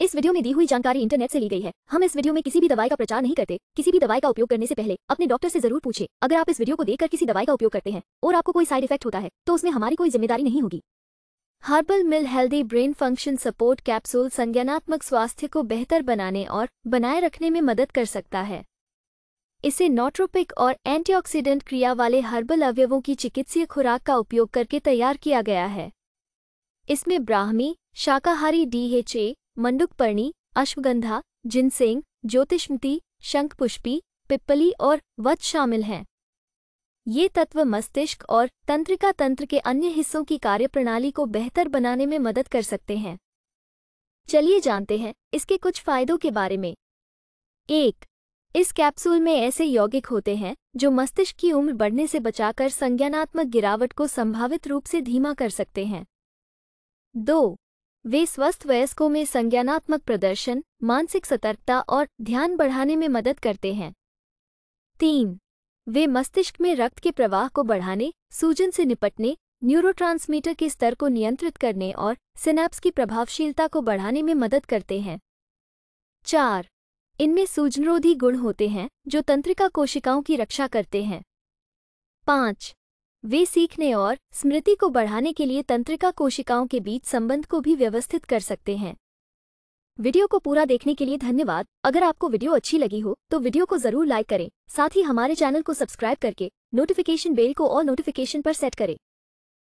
इस वीडियो में दी हुई जानकारी इंटरनेट से ली गई है हम इस वीडियो में किसी भी दवाई का प्रचार नहीं करते किसी भी दवाई का उपयोग करने से पहले अपने डॉक्टर से जरूर पूछे अगर आप इस वीडियो को देखकर किसी दवाई का उपयोग करते हैं और आपको कोई साइड इफेक्ट होता है तो उसमें हमारी कोई जिम्मेदारी नहीं होगी herbal mill healthy brain function support capsule संज्ञानात्मक स्वास्थ्य को बेहतर बनाने और बनाए रखने में मदद कर सकता है इसे नोट्रोपिक और एंटीऑक्सीडेंट क्रिया वाले हर्बल अवयवों की चिकित्सीय खुराक का उपयोग करके तैयार किया गया है इसमें ब्राह्मी शाकाहारी डीएचए मंडुकपर्णी अश्वगंधा जिनसेंग ज्योतिषमती शंखपुष्पी पिप्पली और वत शामिल हैं ये तत्व मस्तिष्क और तंत्रिका तंत्र के अन्य हिस्सों की कार्यप्रणाली को बेहतर बनाने में मदद कर सकते हैं चलिए जानते हैं इसके कुछ फायदों के बारे में एक इस कैप्सूल में ऐसे यौगिक होते हैं जो मस्तिष्क की उम्र बढ़ने से बचाकर संज्ञानात्मक गिरावट को संभावित रूप से धीमा कर सकते हैं दो वे स्वस्थ वयस्कों में संज्ञानात्मक प्रदर्शन मानसिक सतर्कता और ध्यान बढ़ाने में मदद करते हैं तीन वे मस्तिष्क में रक्त के प्रवाह को बढ़ाने सूजन से निपटने न्यूरोट्रांसमीटर के स्तर को नियंत्रित करने और सिनेप्स की प्रभावशीलता को बढ़ाने में मदद करते हैं चार इनमें सूजनरोधी गुण होते हैं जो तंत्रिका कोशिकाओं की रक्षा करते हैं पाँच वे सीखने और स्मृति को बढ़ाने के लिए तंत्रिका कोशिकाओं के बीच संबंध को भी व्यवस्थित कर सकते हैं वीडियो को पूरा देखने के लिए धन्यवाद अगर आपको वीडियो अच्छी लगी हो तो वीडियो को जरूर लाइक करें साथ ही हमारे चैनल को सब्सक्राइब करके नोटिफिकेशन बेल को और नोटिफिकेशन पर सेट करें